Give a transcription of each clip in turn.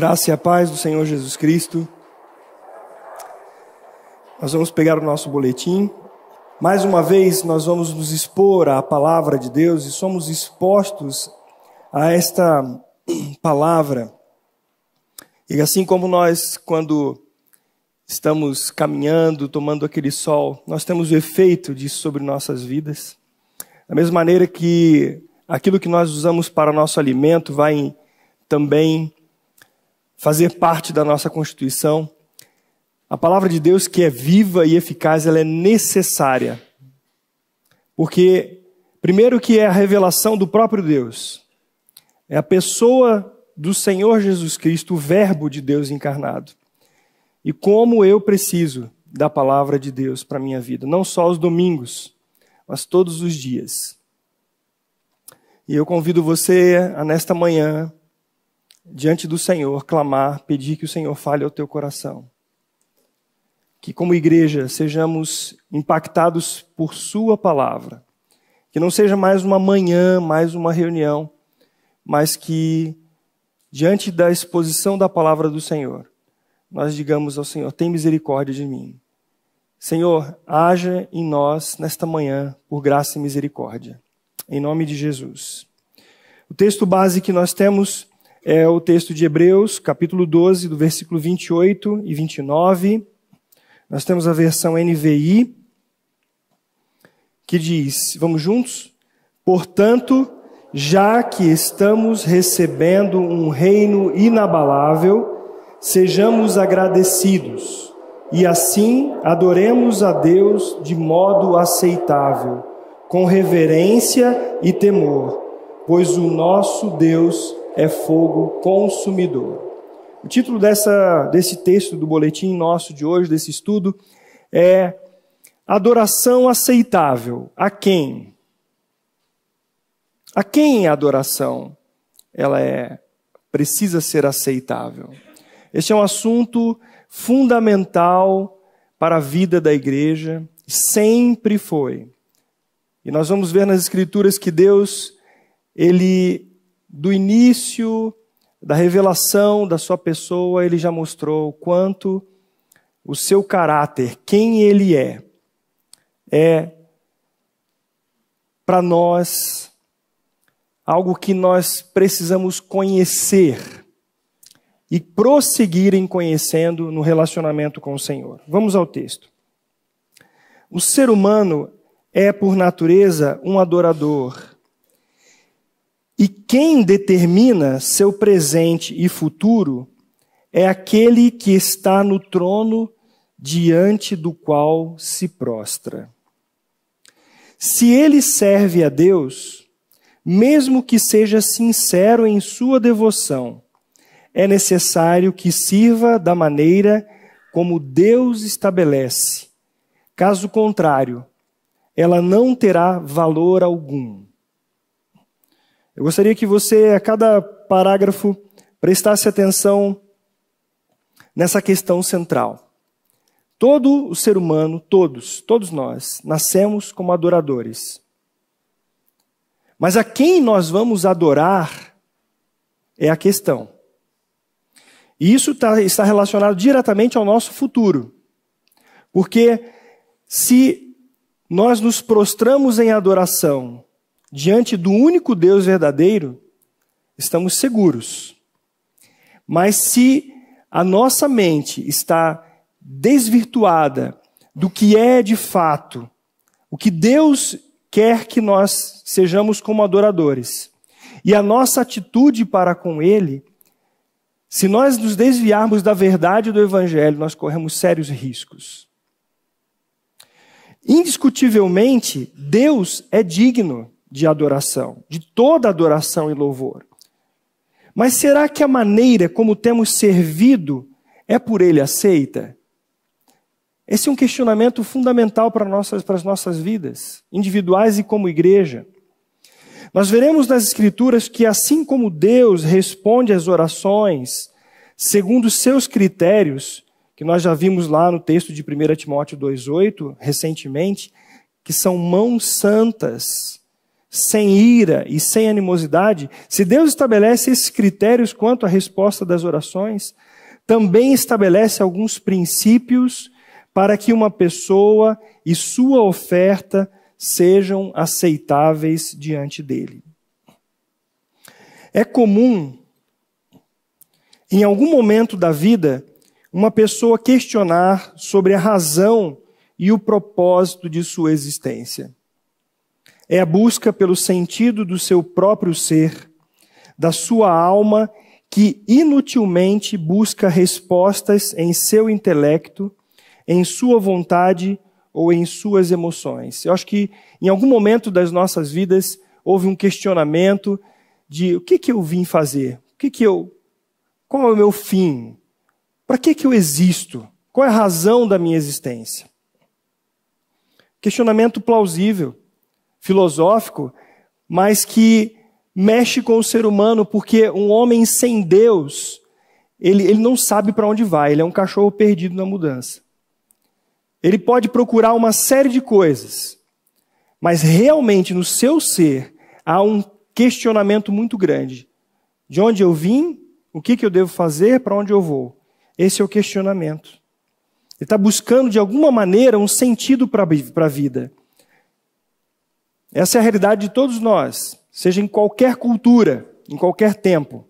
Graça e a paz do Senhor Jesus Cristo. Nós vamos pegar o nosso boletim. Mais uma vez, nós vamos nos expor à palavra de Deus e somos expostos a esta palavra. E assim como nós, quando estamos caminhando, tomando aquele sol, nós temos o efeito disso sobre nossas vidas. Da mesma maneira que aquilo que nós usamos para nosso alimento vai também fazer parte da nossa Constituição. A palavra de Deus, que é viva e eficaz, ela é necessária. Porque, primeiro, que é a revelação do próprio Deus, é a pessoa do Senhor Jesus Cristo, o Verbo de Deus encarnado. E como eu preciso da palavra de Deus para a minha vida, não só aos domingos, mas todos os dias. E eu convido você a, nesta manhã, diante do Senhor, clamar, pedir que o Senhor fale ao teu coração. Que, como igreja, sejamos impactados por Sua palavra. Que não seja mais uma manhã, mais uma reunião, mas que, diante da exposição da palavra do Senhor, nós digamos ao Senhor: tem misericórdia de mim. Senhor, haja em nós nesta manhã por graça e misericórdia. Em nome de Jesus. O texto base que nós temos é o texto de Hebreus, capítulo 12, do versículo 28 e 29. Nós temos a versão NVI, que diz: Vamos juntos? Portanto, já que estamos recebendo um reino inabalável, sejamos agradecidos e assim adoremos a Deus de modo aceitável, com reverência e temor, pois o nosso Deus é fogo consumidor. O título dessa, desse texto do boletim nosso de hoje, desse estudo, é Adoração aceitável. A quem? A quem a adoração ela é precisa ser aceitável? Este é um assunto fundamental para a vida da igreja, sempre foi. E nós vamos ver nas escrituras que Deus ele do início da revelação da sua pessoa, ele já mostrou quanto o seu caráter, quem ele é, é para nós algo que nós precisamos conhecer e prosseguirem conhecendo no relacionamento com o Senhor. Vamos ao texto. O ser humano é, por natureza, um adorador e quem determina seu presente e futuro é aquele que está no trono diante do qual se prostra. Se ele serve a Deus, mesmo que seja sincero em sua devoção, é necessário que sirva da maneira como Deus estabelece. Caso contrário, ela não terá valor algum. Eu gostaria que você, a cada parágrafo, prestasse atenção nessa questão central. Todo o ser humano, todos, todos nós, nascemos como adoradores. Mas a quem nós vamos adorar é a questão. E isso tá, está relacionado diretamente ao nosso futuro. Porque se nós nos prostramos em adoração diante do único Deus verdadeiro, estamos seguros. Mas se a nossa mente está desvirtuada do que é de fato, o que Deus quer que nós sejamos como adoradores, e a nossa atitude para com Ele, se nós nos desviarmos da verdade do Evangelho, nós corremos sérios riscos. Indiscutivelmente, Deus é digno de adoração, de toda adoração e louvor. Mas será que a maneira como temos servido é por ele aceita? Esse é um questionamento fundamental para, nossas, para as nossas vidas, individuais e como igreja. Nós veremos nas Escrituras que, assim como Deus responde às orações segundo seus critérios, que nós já vimos lá no texto de 1 Timóteo 2,8, recentemente, que são mãos santas sem ira e sem animosidade, se Deus estabelece esses critérios quanto à resposta das orações, também estabelece alguns princípios para que uma pessoa e sua oferta sejam aceitáveis diante dele. É comum, em algum momento da vida, uma pessoa questionar sobre a razão e o propósito de sua existência é a busca pelo sentido do seu próprio ser, da sua alma, que inutilmente busca respostas em seu intelecto, em sua vontade ou em suas emoções. Eu acho que em algum momento das nossas vidas houve um questionamento de o que, que eu vim fazer? O que, que eu. Qual é o meu fim? Para que, que eu existo? Qual é a razão da minha existência? Questionamento plausível filosófico, mas que mexe com o ser humano, porque um homem sem Deus, ele, ele não sabe para onde vai, ele é um cachorro perdido na mudança. Ele pode procurar uma série de coisas, mas realmente no seu ser há um questionamento muito grande. De onde eu vim, o que, que eu devo fazer, para onde eu vou? Esse é o questionamento. Ele está buscando, de alguma maneira, um sentido para a vida. Essa é a realidade de todos nós, seja em qualquer cultura, em qualquer tempo.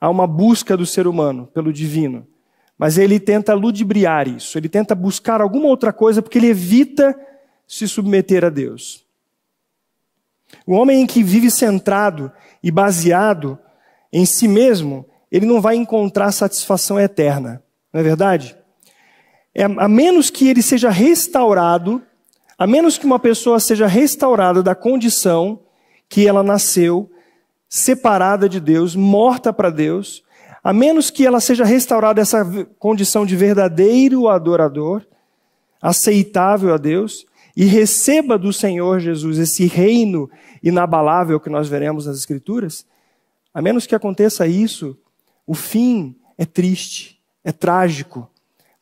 Há uma busca do ser humano pelo divino, mas ele tenta ludibriar isso, ele tenta buscar alguma outra coisa porque ele evita se submeter a Deus. O homem que vive centrado e baseado em si mesmo, ele não vai encontrar satisfação eterna, não é verdade? É, a menos que ele seja restaurado a menos que uma pessoa seja restaurada da condição que ela nasceu, separada de Deus, morta para Deus, a menos que ela seja restaurada essa condição de verdadeiro adorador, aceitável a Deus, e receba do Senhor Jesus esse reino inabalável que nós veremos nas Escrituras, a menos que aconteça isso, o fim é triste, é trágico,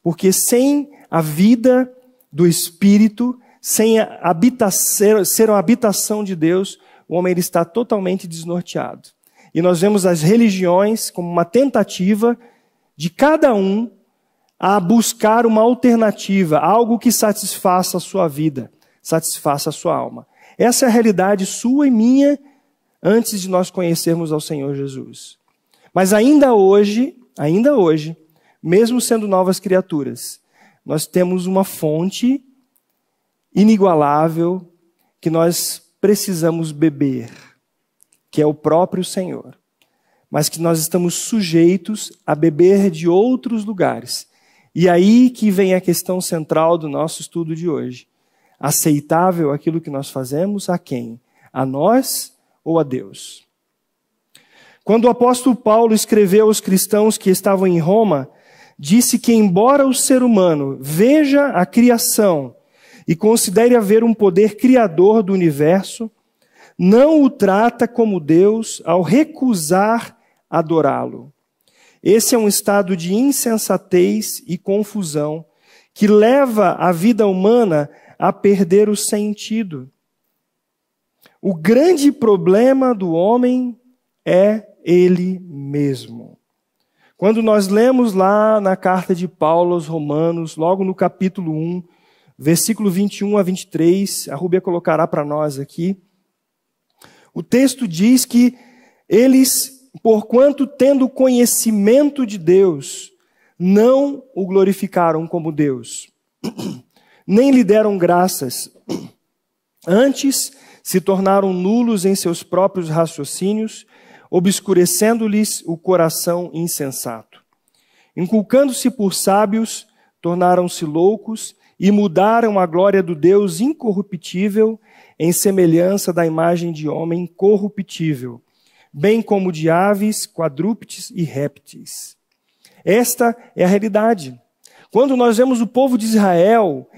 porque sem a vida do Espírito, sem habita ser, ser uma habitação de Deus, o homem ele está totalmente desnorteado. E nós vemos as religiões como uma tentativa de cada um a buscar uma alternativa, algo que satisfaça a sua vida, satisfaça a sua alma. Essa é a realidade sua e minha antes de nós conhecermos ao Senhor Jesus. Mas ainda hoje, ainda hoje, mesmo sendo novas criaturas, nós temos uma fonte inigualável que nós precisamos beber, que é o próprio Senhor, mas que nós estamos sujeitos a beber de outros lugares. E aí que vem a questão central do nosso estudo de hoje. Aceitável aquilo que nós fazemos a quem? A nós ou a Deus? Quando o apóstolo Paulo escreveu aos cristãos que estavam em Roma, disse que, embora o ser humano veja a criação, e considere haver um poder criador do universo, não o trata como Deus ao recusar adorá-lo. Esse é um estado de insensatez e confusão que leva a vida humana a perder o sentido. O grande problema do homem é ele mesmo. Quando nós lemos lá na carta de Paulo aos Romanos, logo no capítulo 1, versículo 21 a 23, a Rubia colocará para nós aqui. O texto diz que eles, porquanto tendo conhecimento de Deus, não o glorificaram como Deus, nem lhe deram graças. Antes, se tornaram nulos em seus próprios raciocínios, obscurecendo-lhes o coração insensato. Inculcando-se por sábios, tornaram-se loucos e mudaram a glória do Deus incorruptível em semelhança da imagem de homem corruptível, bem como de aves, quadrúpedes e répteis. Esta é a realidade. Quando nós vemos o povo de Israel,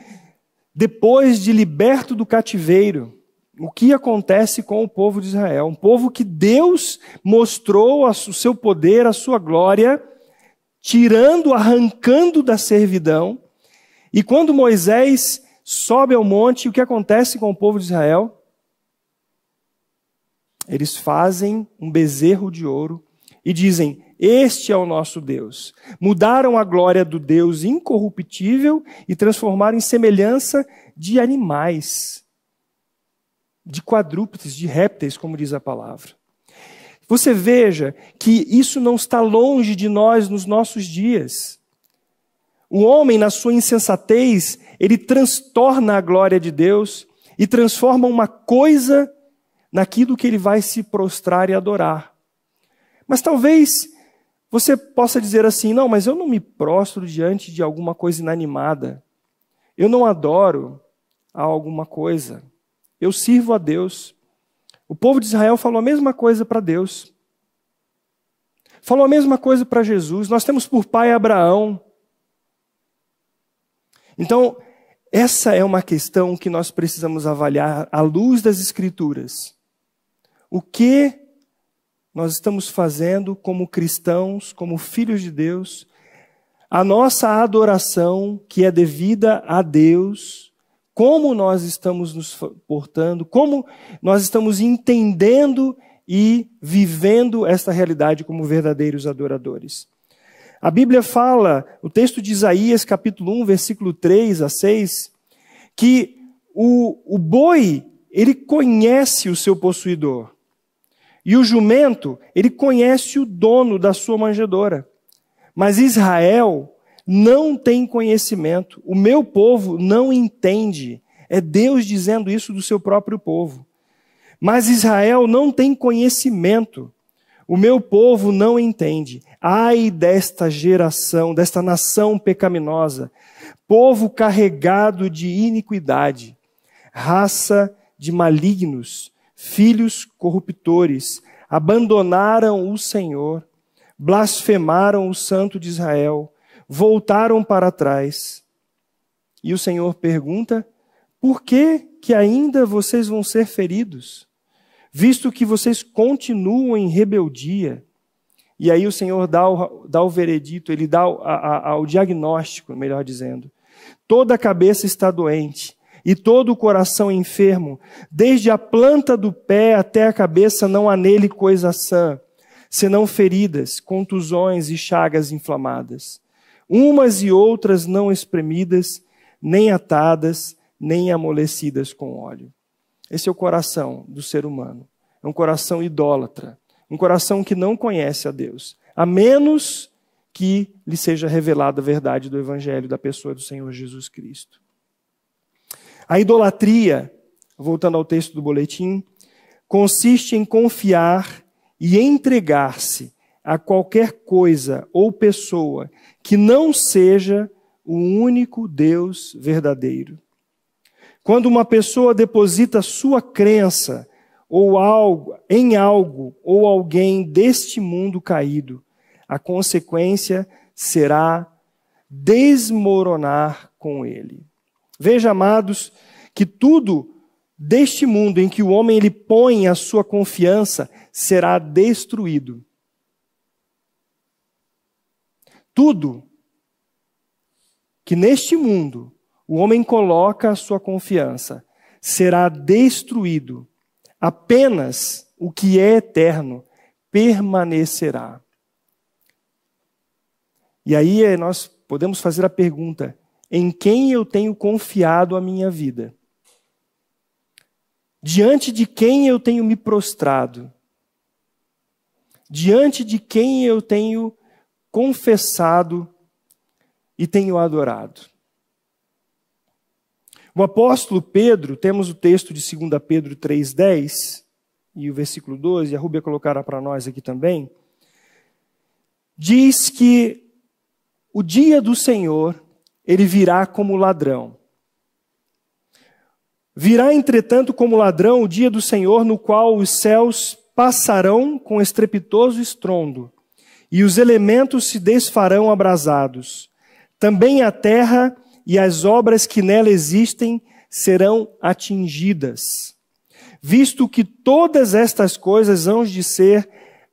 depois de liberto do cativeiro, o que acontece com o povo de Israel? Um povo que Deus mostrou o seu poder, a sua glória, tirando, arrancando da servidão, e quando Moisés sobe ao monte, o que acontece com o povo de Israel? Eles fazem um bezerro de ouro e dizem: Este é o nosso Deus. Mudaram a glória do Deus incorruptível e transformaram em semelhança de animais, de quadrúpedes, de répteis, como diz a palavra. Você veja que isso não está longe de nós nos nossos dias. O homem, na sua insensatez, ele transtorna a glória de Deus e transforma uma coisa naquilo que ele vai se prostrar e adorar. Mas talvez você possa dizer assim: não, mas eu não me prostro diante de alguma coisa inanimada. Eu não adoro a alguma coisa. Eu sirvo a Deus. O povo de Israel falou a mesma coisa para Deus. Falou a mesma coisa para Jesus. Nós temos por pai Abraão. Então, essa é uma questão que nós precisamos avaliar à luz das Escrituras. O que nós estamos fazendo como cristãos, como filhos de Deus? A nossa adoração, que é devida a Deus, como nós estamos nos portando, como nós estamos entendendo e vivendo esta realidade como verdadeiros adoradores. A Bíblia fala, o texto de Isaías, capítulo 1, versículo 3 a 6, que o, o boi, ele conhece o seu possuidor. E o jumento, ele conhece o dono da sua manjedora, Mas Israel não tem conhecimento. O meu povo não entende. É Deus dizendo isso do seu próprio povo. Mas Israel não tem conhecimento. O meu povo não entende. Ai desta geração, desta nação pecaminosa, povo carregado de iniquidade, raça de malignos, filhos corruptores, abandonaram o Senhor, blasfemaram o Santo de Israel, voltaram para trás. E o Senhor pergunta: por que, que ainda vocês vão ser feridos? Visto que vocês continuam em rebeldia, e aí o Senhor dá o, dá o veredito, ele dá o, a, a, o diagnóstico, melhor dizendo. Toda a cabeça está doente e todo o coração enfermo, desde a planta do pé até a cabeça não há nele coisa sã, senão feridas, contusões e chagas inflamadas, umas e outras não espremidas, nem atadas, nem amolecidas com óleo. Esse é o coração do ser humano. É um coração idólatra um coração que não conhece a Deus, a menos que lhe seja revelada a verdade do Evangelho da pessoa do Senhor Jesus Cristo. A idolatria, voltando ao texto do boletim, consiste em confiar e entregar-se a qualquer coisa ou pessoa que não seja o único Deus verdadeiro. Quando uma pessoa deposita sua crença ou algo, em algo ou alguém deste mundo caído, a consequência será desmoronar com ele. Veja, amados, que tudo deste mundo em que o homem ele põe a sua confiança será destruído. Tudo que neste mundo o homem coloca a sua confiança será destruído Apenas o que é eterno permanecerá. E aí eh, nós podemos fazer a pergunta: em quem eu tenho confiado a minha vida? Diante de quem eu tenho me prostrado? Diante de quem eu tenho confessado e tenho adorado? O apóstolo Pedro, temos o texto de 2 Pedro 3,10 e o versículo 12, a Rúbia colocará para nós aqui também, diz que o dia do Senhor, ele virá como ladrão. Virá, entretanto, como ladrão o dia do Senhor, no qual os céus passarão com estrepitoso estrondo, e os elementos se desfarão abrasados. Também a terra e as obras que nela existem serão atingidas. Visto que todas estas coisas hão de ser,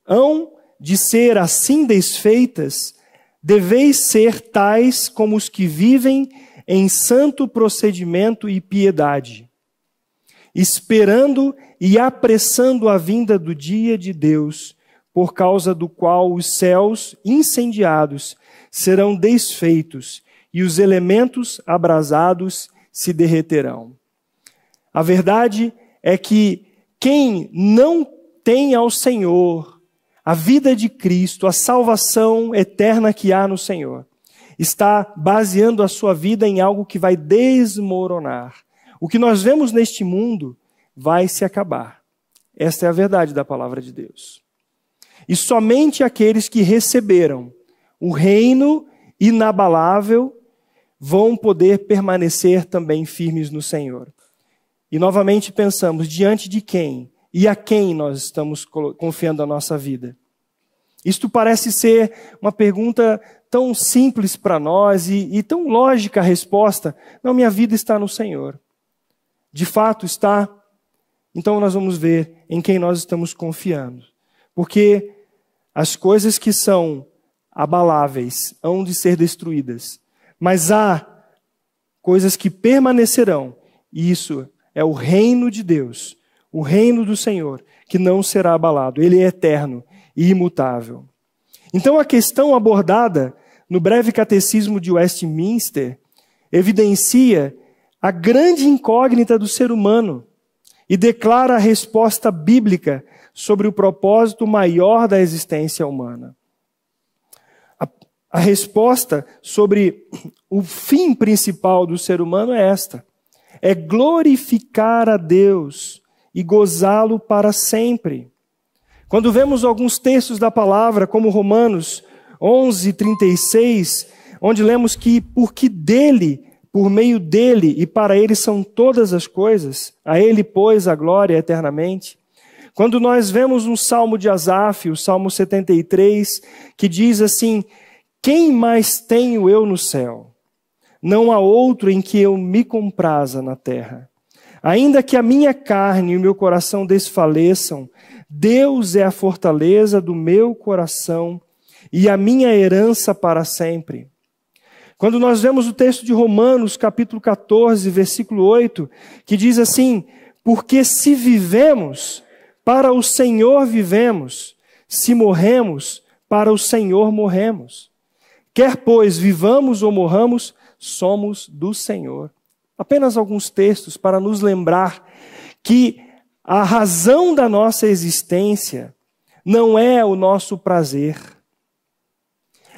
hão de ser assim desfeitas, deveis ser tais como os que vivem em santo procedimento e piedade, esperando e apressando a vinda do dia de Deus, por causa do qual os céus incendiados serão desfeitos e os elementos abrasados se derreterão. A verdade é que quem não tem ao Senhor a vida de Cristo, a salvação eterna que há no Senhor, está baseando a sua vida em algo que vai desmoronar. O que nós vemos neste mundo vai se acabar. Esta é a verdade da palavra de Deus. E somente aqueles que receberam o reino inabalável vão poder permanecer também firmes no Senhor. E novamente pensamos, diante de quem e a quem nós estamos confiando a nossa vida? Isto parece ser uma pergunta tão simples para nós e, e, tão lógica a resposta. Não, minha vida está no Senhor. De fato está. Então nós vamos ver em quem nós estamos confiando. Porque as coisas que são abaláveis hão de ser destruídas, mas há coisas que permanecerão. E isso é o reino de Deus, o reino do Senhor, que não será abalado. Ele é eterno e imutável. Então, a questão abordada no breve catecismo de Westminster evidencia a grande incógnita do ser humano e declara a resposta bíblica sobre o propósito maior da existência humana a resposta sobre o fim principal do ser humano é esta: é glorificar a Deus e gozá-lo para sempre. Quando vemos alguns textos da palavra, como Romanos 11, 36, onde lemos que porque dele, por meio dele e para ele são todas as coisas, a ele, pois, a glória eternamente. Quando nós vemos um salmo de Asaf, o salmo 73, que diz assim: quem mais tenho eu no céu? Não há outro em que eu me compraza na terra. Ainda que a minha carne e o meu coração desfaleçam, Deus é a fortaleza do meu coração e a minha herança para sempre. Quando nós vemos o texto de Romanos, capítulo 14, versículo 8, que diz assim: Porque se vivemos, para o Senhor vivemos, se morremos, para o Senhor morremos. Quer, pois, vivamos ou morramos, somos do Senhor. Apenas alguns textos para nos lembrar que a razão da nossa existência não é o nosso prazer.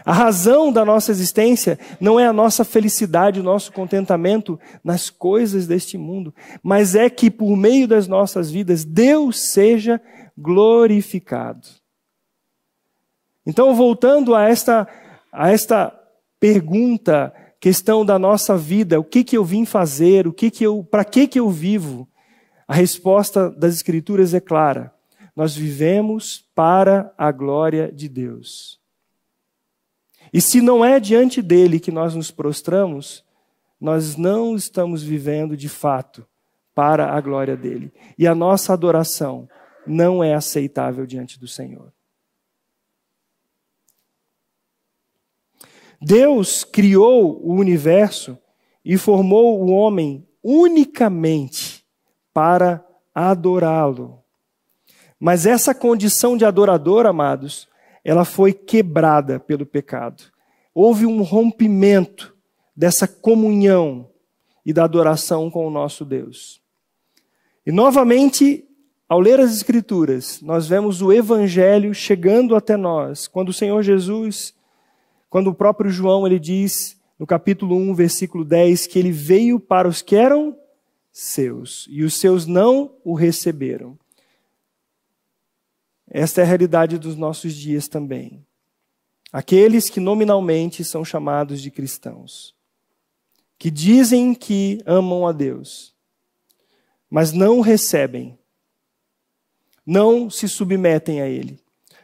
A razão da nossa existência não é a nossa felicidade, o nosso contentamento nas coisas deste mundo, mas é que por meio das nossas vidas Deus seja glorificado. Então, voltando a esta a esta pergunta, questão da nossa vida, o que que eu vim fazer, o que que eu, para que que eu vivo? A resposta das escrituras é clara. Nós vivemos para a glória de Deus. E se não é diante dele que nós nos prostramos, nós não estamos vivendo de fato para a glória dele. E a nossa adoração não é aceitável diante do Senhor. Deus criou o universo e formou o homem unicamente para adorá-lo. Mas essa condição de adorador, amados, ela foi quebrada pelo pecado. Houve um rompimento dessa comunhão e da adoração com o nosso Deus. E novamente, ao ler as Escrituras, nós vemos o Evangelho chegando até nós, quando o Senhor Jesus quando o próprio João ele diz no capítulo 1, versículo 10, que ele veio para os que eram seus, e os seus não o receberam. Esta é a realidade dos nossos dias também. Aqueles que nominalmente são chamados de cristãos, que dizem que amam a Deus, mas não recebem, não se submetem a Ele,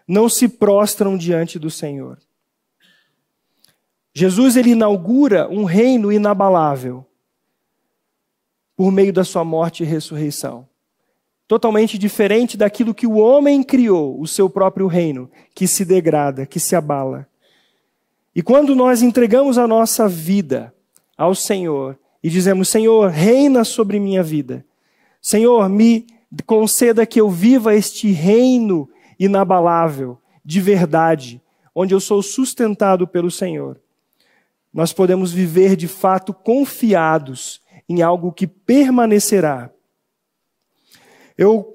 não se prostram diante do Senhor. Jesus ele inaugura um reino inabalável por meio da sua morte e ressurreição. Totalmente diferente daquilo que o homem criou, o seu próprio reino, que se degrada, que se abala. E quando nós entregamos a nossa vida ao Senhor e dizemos: Senhor, reina sobre minha vida. Senhor, me conceda que eu viva este reino inabalável, de verdade, onde eu sou sustentado pelo Senhor nós podemos viver de fato confiados em algo que permanecerá. Eu,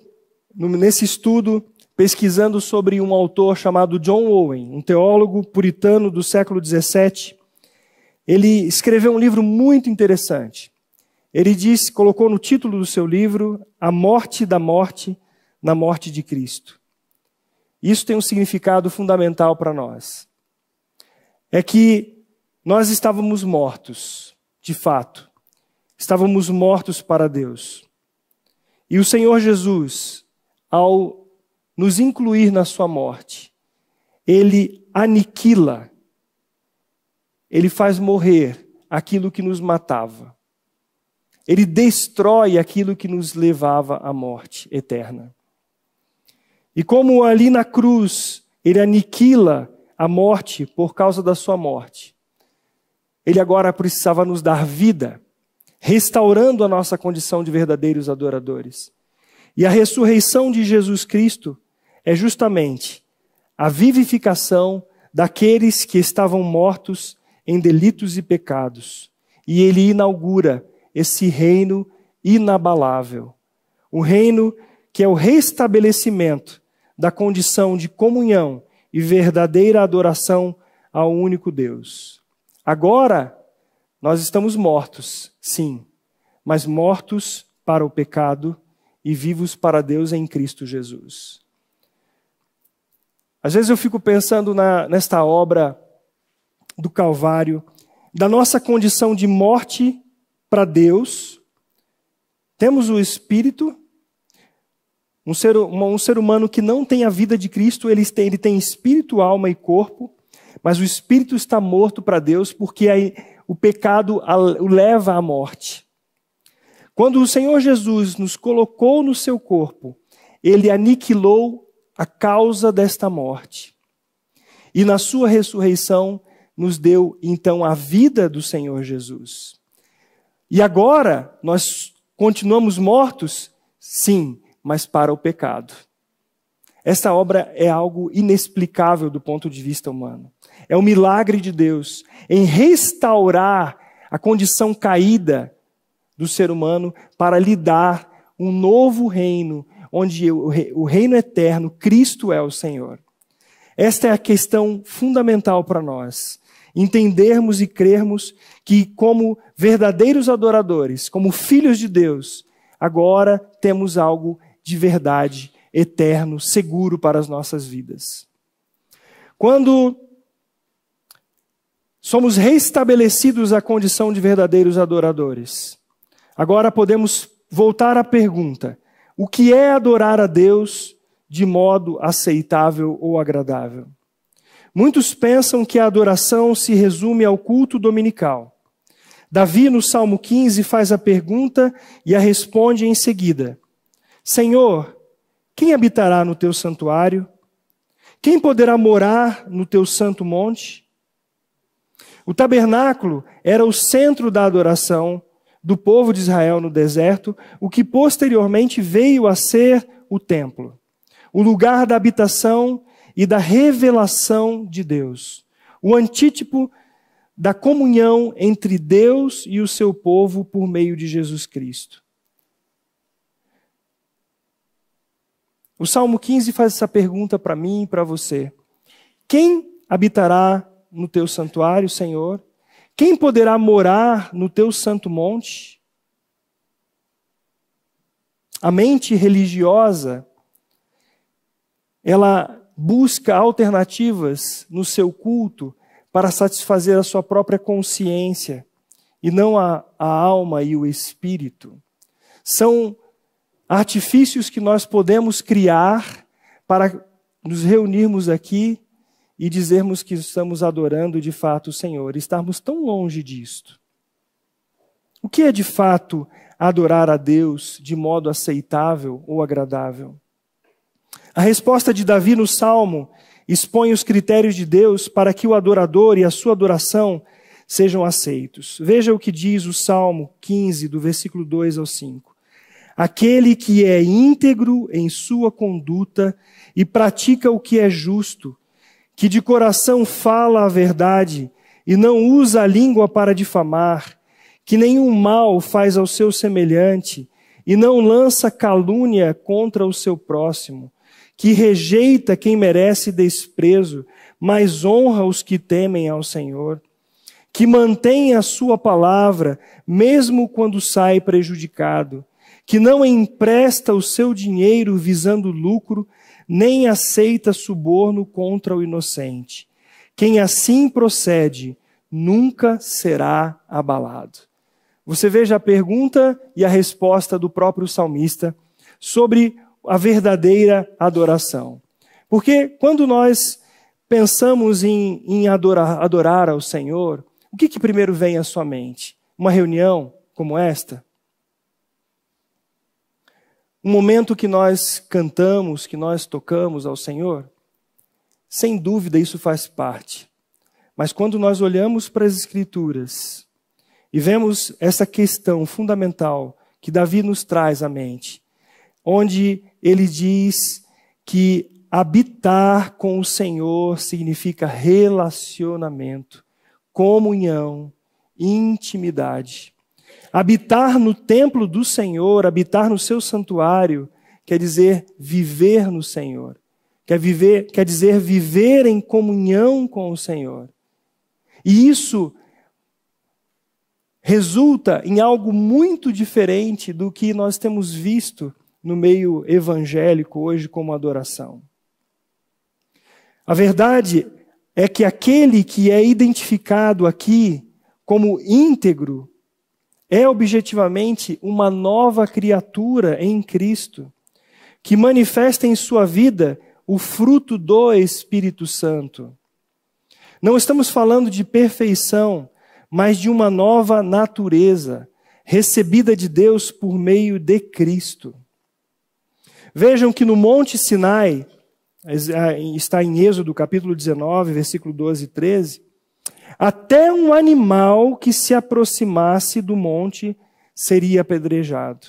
nesse estudo, pesquisando sobre um autor chamado John Owen, um teólogo puritano do século XVII, ele escreveu um livro muito interessante. Ele diz, colocou no título do seu livro A Morte da Morte na Morte de Cristo. Isso tem um significado fundamental para nós. É que nós estávamos mortos, de fato. Estávamos mortos para Deus. E o Senhor Jesus, ao nos incluir na sua morte, ele aniquila, ele faz morrer aquilo que nos matava. Ele destrói aquilo que nos levava à morte eterna. E como ali na cruz ele aniquila a morte por causa da sua morte, ele agora precisava nos dar vida, restaurando a nossa condição de verdadeiros adoradores. E a ressurreição de Jesus Cristo é justamente a vivificação daqueles que estavam mortos em delitos e pecados. E ele inaugura esse reino inabalável. O reino que é o restabelecimento da condição de comunhão e verdadeira adoração ao único Deus. Agora, nós estamos mortos, sim, mas mortos para o pecado e vivos para Deus em Cristo Jesus. Às vezes eu fico pensando na, nesta obra do Calvário, da nossa condição de morte para Deus. Temos o Espírito, um ser, um ser humano que não tem a vida de Cristo, ele tem, ele tem espírito, alma e corpo. Mas o espírito está morto para Deus porque o pecado o leva à morte. Quando o Senhor Jesus nos colocou no seu corpo, ele aniquilou a causa desta morte. E na sua ressurreição nos deu então a vida do Senhor Jesus. E agora nós continuamos mortos? Sim, mas para o pecado. Essa obra é algo inexplicável do ponto de vista humano. É o um milagre de Deus em restaurar a condição caída do ser humano para lhe dar um novo reino, onde o reino eterno, Cristo é o Senhor. Esta é a questão fundamental para nós. Entendermos e crermos que, como verdadeiros adoradores, como filhos de Deus, agora temos algo de verdade eterno, seguro para as nossas vidas. Quando somos restabelecidos à condição de verdadeiros adoradores, agora podemos voltar à pergunta: o que é adorar a Deus de modo aceitável ou agradável? Muitos pensam que a adoração se resume ao culto dominical. Davi, no Salmo 15, faz a pergunta e a responde em seguida: Senhor, quem habitará no teu santuário? Quem poderá morar no teu santo monte? O tabernáculo era o centro da adoração do povo de Israel no deserto, o que posteriormente veio a ser o templo, o lugar da habitação e da revelação de Deus, o antítipo da comunhão entre Deus e o seu povo por meio de Jesus Cristo. O Salmo 15 faz essa pergunta para mim e para você: Quem habitará no teu santuário, Senhor? Quem poderá morar no teu santo monte? A mente religiosa, ela busca alternativas no seu culto para satisfazer a sua própria consciência e não a, a alma e o espírito. São artifícios que nós podemos criar para nos reunirmos aqui e dizermos que estamos adorando de fato o Senhor, estarmos tão longe disto. O que é de fato adorar a Deus de modo aceitável ou agradável? A resposta de Davi no Salmo expõe os critérios de Deus para que o adorador e a sua adoração sejam aceitos. Veja o que diz o Salmo 15, do versículo 2 ao 5. Aquele que é íntegro em sua conduta e pratica o que é justo, que de coração fala a verdade e não usa a língua para difamar, que nenhum mal faz ao seu semelhante e não lança calúnia contra o seu próximo, que rejeita quem merece desprezo, mas honra os que temem ao Senhor, que mantém a sua palavra mesmo quando sai prejudicado que não empresta o seu dinheiro visando lucro, nem aceita suborno contra o inocente. Quem assim procede nunca será abalado. Você veja a pergunta e a resposta do próprio salmista sobre a verdadeira adoração. Porque quando nós pensamos em, em adorar, adorar, ao Senhor, o que, que primeiro vem à sua mente? Uma reunião como esta? o momento que nós cantamos, que nós tocamos ao Senhor, sem dúvida isso faz parte. Mas quando nós olhamos para as Escrituras e vemos essa questão fundamental que Davi nos traz à mente, onde ele diz que habitar com o Senhor significa relacionamento, comunhão, intimidade. Habitar no templo do Senhor, habitar no seu santuário, quer dizer viver no Senhor. Quer, viver, quer dizer viver em comunhão com o Senhor. E isso resulta em algo muito diferente do que nós temos visto no meio evangélico hoje como adoração. A verdade é que aquele que é identificado aqui como íntegro é objetivamente uma nova criatura em Cristo, que manifesta em sua vida o fruto do Espírito Santo. Não estamos falando de perfeição, mas de uma nova natureza, recebida de Deus por meio de Cristo. Vejam que no Monte Sinai, eh, está em Êxodo capítulo 19, versículo 12 e 13, até um animal que se aproximasse do monte seria apedrejado.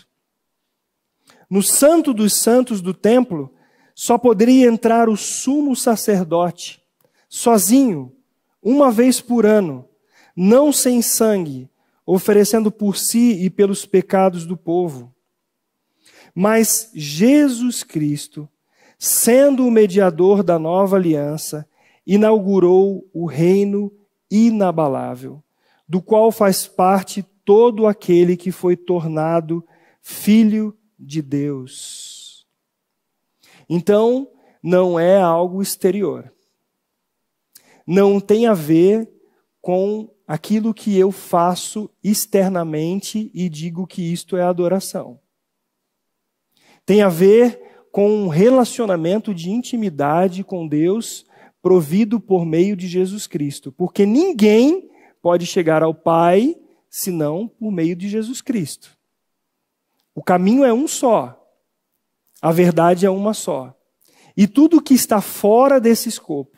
No Santo dos Santos do templo, só poderia entrar o sumo sacerdote, sozinho, uma vez por ano, não sem sangue, oferecendo por si e pelos pecados do povo. Mas Jesus Cristo, sendo o mediador da nova aliança, inaugurou o reino inabalável, do qual faz parte todo aquele que foi tornado filho de Deus. Então, não é algo exterior. Não tem a ver com aquilo que eu faço externamente e digo que isto é adoração. Tem a ver com um relacionamento de intimidade com Deus provido por meio de Jesus Cristo, porque ninguém pode chegar ao Pai senão por meio de Jesus Cristo. O caminho é um só, a verdade é uma só. E tudo que está fora desse escopo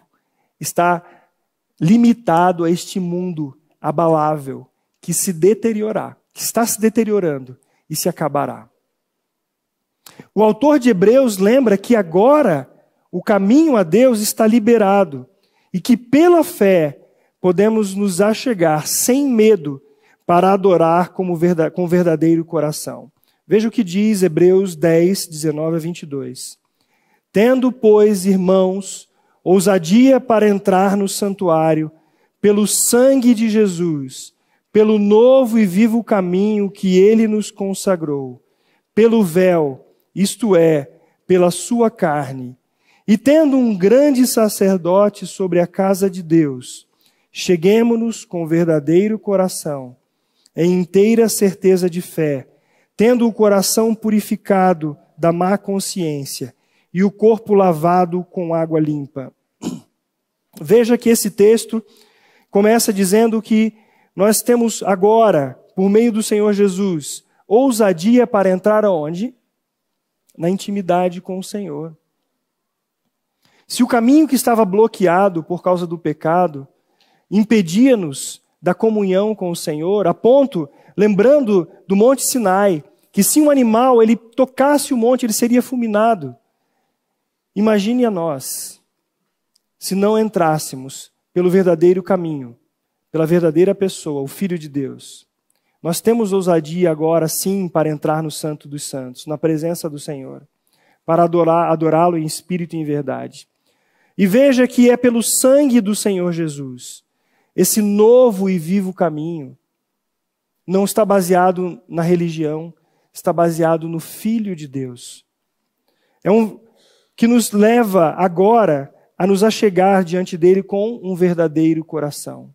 está limitado a este mundo abalável que se deteriorará, que está se deteriorando e se acabará. O autor de Hebreus lembra que agora o caminho a Deus está liberado e que pela fé podemos nos achegar sem medo para adorar como verdade, com verdadeiro coração. Veja o que diz Hebreus 10, 19 a 22. Tendo, pois, irmãos, ousadia para entrar no santuário, pelo sangue de Jesus, pelo novo e vivo caminho que ele nos consagrou, pelo véu, isto é, pela sua carne e tendo um grande sacerdote sobre a casa de Deus, cheguemo-nos com verdadeiro coração, em inteira certeza de fé, tendo o coração purificado da má consciência e o corpo lavado com água limpa. Veja que esse texto começa dizendo que nós temos agora, por meio do Senhor Jesus, ousadia para entrar aonde? Na intimidade com o Senhor. Se o caminho que estava bloqueado por causa do pecado impedia-nos da comunhão com o Senhor, a ponto, lembrando do Monte Sinai, que se um animal ele tocasse o monte, ele seria fulminado. Imagine a nós, se não entrássemos pelo verdadeiro caminho, pela verdadeira pessoa, o Filho de Deus. Nós temos ousadia agora sim para entrar no Santo dos Santos, na presença do Senhor, para adorá-lo em espírito e em verdade. E veja que é pelo sangue do Senhor Jesus, esse novo e vivo caminho, não está baseado na religião, está baseado no Filho de Deus. É um que nos leva agora a nos achegar diante dele com um verdadeiro coração.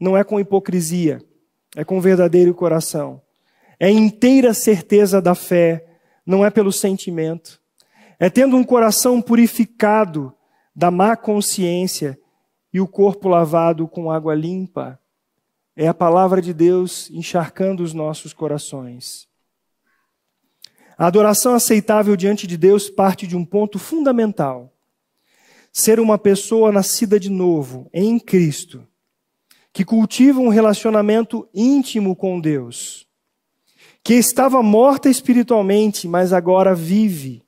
Não é com hipocrisia, é com um verdadeiro coração. É inteira certeza da fé, não é pelo sentimento. É tendo um coração purificado da má consciência e o corpo lavado com água limpa é a palavra de Deus encharcando os nossos corações. A adoração aceitável diante de Deus parte de um ponto fundamental. Ser uma pessoa nascida de novo, em Cristo, que cultiva um relacionamento íntimo com Deus, que estava morta espiritualmente, mas agora vive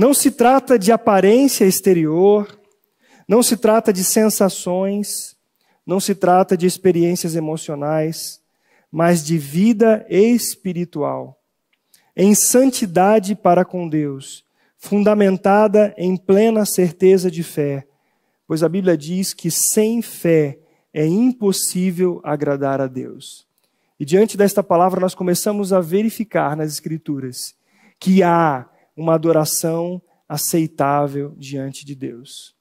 não se trata de aparência exterior, não se trata de sensações, não se trata de experiências emocionais, mas de vida espiritual, em santidade para com Deus, fundamentada em plena certeza de fé, pois a Bíblia diz que sem fé é impossível agradar a Deus. E diante desta palavra, nós começamos a verificar nas Escrituras que há uma adoração aceitável diante de Deus.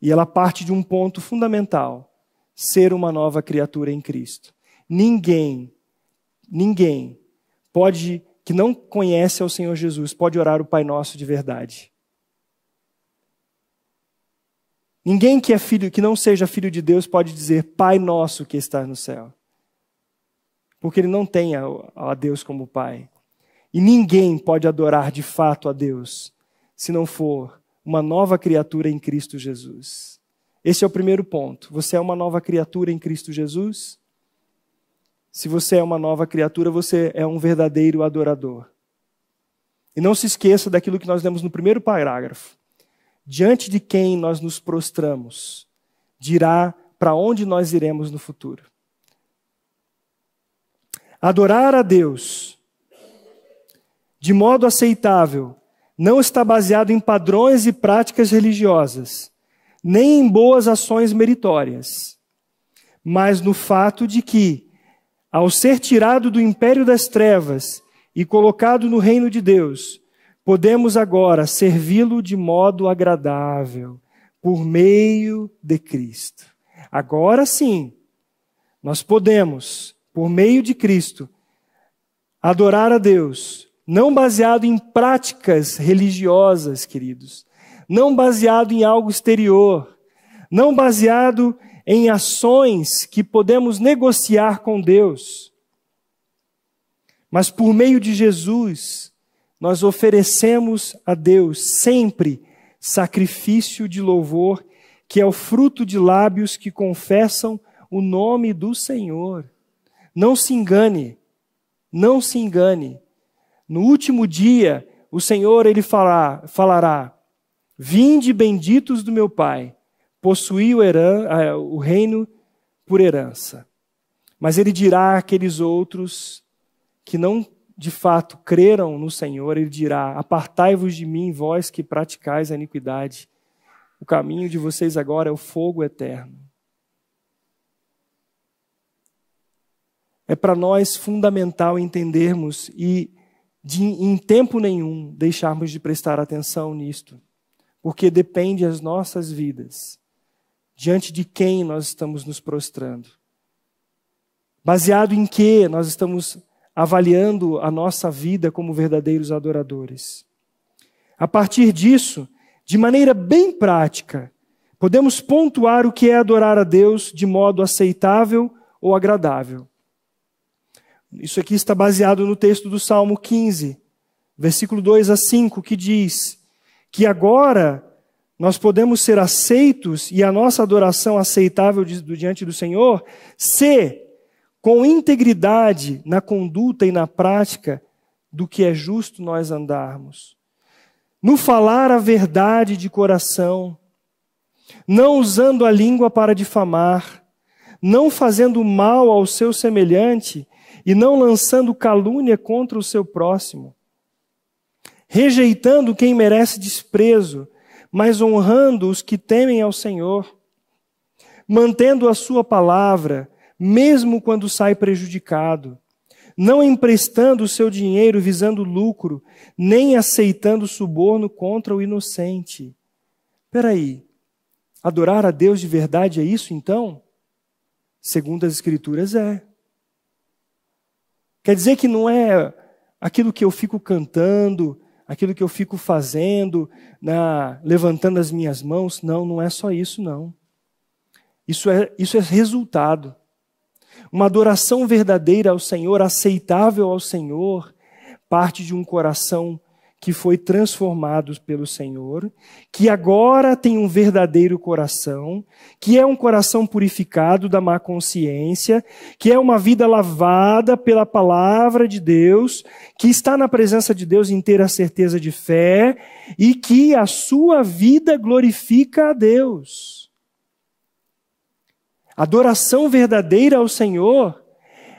E ela parte de um ponto fundamental: ser uma nova criatura em Cristo. Ninguém, ninguém pode que não conhece ao Senhor Jesus pode orar o Pai Nosso de verdade. Ninguém que é filho, que não seja filho de Deus, pode dizer Pai Nosso que está no céu, porque ele não tem a, a Deus como Pai. E ninguém pode adorar de fato a Deus se não for uma nova criatura em Cristo Jesus. Esse é o primeiro ponto. Você é uma nova criatura em Cristo Jesus? Se você é uma nova criatura, você é um verdadeiro adorador. E não se esqueça daquilo que nós lemos no primeiro parágrafo. Diante de quem nós nos prostramos, dirá para onde nós iremos no futuro. Adorar a Deus de modo aceitável não está baseado em padrões e práticas religiosas, nem em boas ações meritórias, mas no fato de que, ao ser tirado do império das trevas e colocado no reino de Deus, podemos agora servi-lo de modo agradável, por meio de Cristo. Agora sim, nós podemos, por meio de Cristo, adorar a Deus não baseado em práticas religiosas, queridos. Não baseado em algo exterior. Não baseado em ações que podemos negociar com Deus. Mas por meio de Jesus, nós oferecemos a Deus sempre sacrifício de louvor, que é o fruto de lábios que confessam o nome do Senhor. Não se engane, não se engane. No último dia, o Senhor ele falar, falará: Vinde benditos do meu Pai, possuí o, heran, eh, o reino por herança. Mas ele dirá àqueles outros que não de fato creram no Senhor, ele dirá: Apartai-vos de mim, vós que praticais a iniquidade. O caminho de vocês agora é o fogo eterno. É para nós fundamental entendermos e de em tempo nenhum deixarmos de prestar atenção nisto, porque depende as nossas vidas diante de quem nós estamos nos prostrando. Baseado em que nós estamos avaliando a nossa vida como verdadeiros adoradores. A partir disso, de maneira bem prática, podemos pontuar o que é adorar a Deus de modo aceitável ou agradável. Isso aqui está baseado no texto do Salmo 15, versículo 2 a 5, que diz que agora nós podemos ser aceitos e a nossa adoração aceitável diante do Senhor se com integridade na conduta e na prática do que é justo nós andarmos. No falar a verdade de coração, não usando a língua para difamar, não fazendo mal ao seu semelhante, e não lançando calúnia contra o seu próximo, rejeitando quem merece desprezo, mas honrando os que temem ao Senhor, mantendo a sua palavra, mesmo quando sai prejudicado, não emprestando o seu dinheiro visando lucro, nem aceitando suborno contra o inocente. Peraí, adorar a Deus de verdade é isso então? Segundo as Escrituras, é. Quer dizer que não é aquilo que eu fico cantando, aquilo que eu fico fazendo, na, levantando as minhas mãos. Não, não é só isso, não. Isso é, isso é resultado. Uma adoração verdadeira ao Senhor, aceitável ao Senhor, parte de um coração que foi transformado pelo Senhor, que agora tem um verdadeiro coração, que é um coração purificado da má consciência, que é uma vida lavada pela palavra de Deus, que está na presença de Deus em ter a certeza de fé e que a sua vida glorifica a Deus. Adoração verdadeira ao Senhor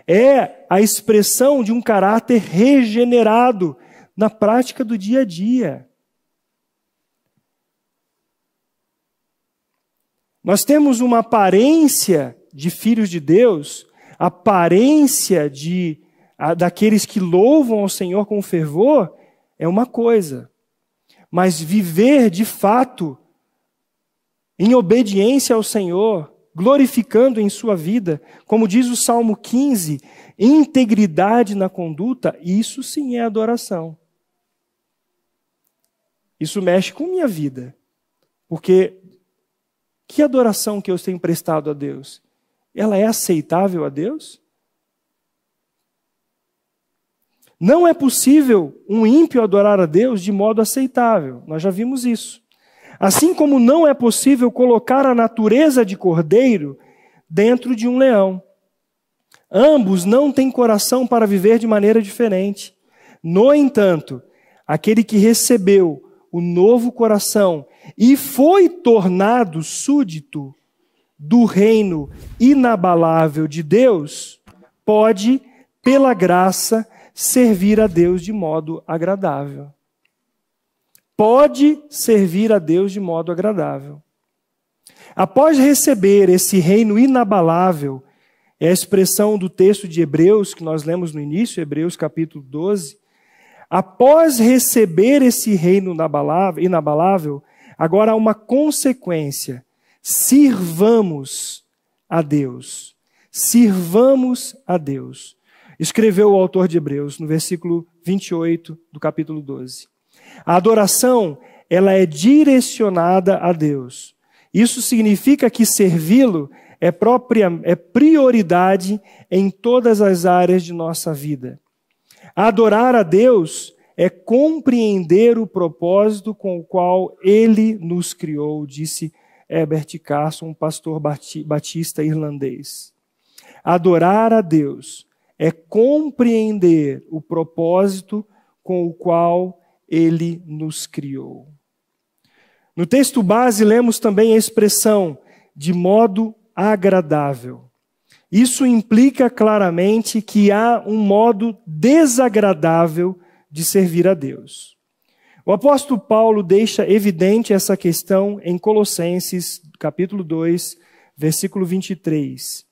é a expressão de um caráter regenerado, na prática do dia a dia. Nós temos uma aparência de filhos de Deus, aparência de a, daqueles que louvam ao Senhor com fervor é uma coisa, mas viver de fato em obediência ao Senhor, glorificando em sua vida, como diz o Salmo 15, integridade na conduta, isso sim é adoração. Isso mexe com minha vida. Porque que adoração que eu tenho prestado a Deus? Ela é aceitável a Deus? Não é possível um ímpio adorar a Deus de modo aceitável. Nós já vimos isso. Assim como não é possível colocar a natureza de cordeiro dentro de um leão. Ambos não têm coração para viver de maneira diferente. No entanto, aquele que recebeu o novo coração e foi tornado súdito do reino inabalável de Deus, pode, pela graça, servir a Deus de modo agradável. Pode servir a Deus de modo agradável. Após receber esse reino inabalável, é a expressão do texto de Hebreus que nós lemos no início, Hebreus capítulo 12, Após receber esse reino inabalável, agora há uma consequência. Sirvamos a Deus. Sirvamos a Deus. Escreveu o autor de Hebreus no versículo 28 do capítulo 12. A adoração, ela é direcionada a Deus. Isso significa que servi-lo é, própria, é prioridade em todas as áreas de nossa vida. Adorar a Deus é compreender o propósito com o qual ele nos criou, disse Herbert Carson, um pastor batista irlandês. Adorar a Deus é compreender o propósito com o qual ele nos criou. No texto base, lemos também a expressão de modo agradável. Isso implica claramente que há um modo desagradável de servir a Deus. O apóstolo Paulo deixa evidente essa questão em Colossenses, capítulo 2, versículo 23.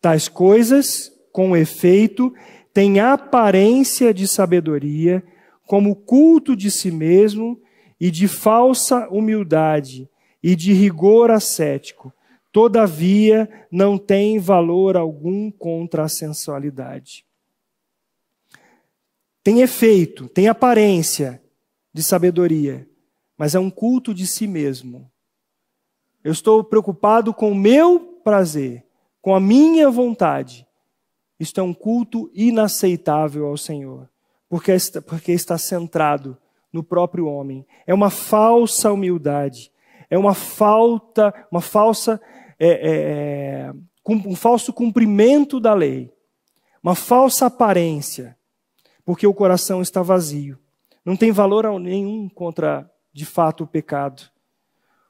Tais coisas, com efeito, têm aparência de sabedoria, como culto de si mesmo e de falsa humildade e de rigor ascético, Todavia, não tem valor algum contra a sensualidade. Tem efeito, tem aparência de sabedoria, mas é um culto de si mesmo. Eu estou preocupado com o meu prazer, com a minha vontade. Isto é um culto inaceitável ao Senhor, porque está, porque está centrado no próprio homem. É uma falsa humildade, é uma falta, uma falsa é, é, é um falso cumprimento da lei, uma falsa aparência, porque o coração está vazio. Não tem valor nenhum contra, de fato, o pecado.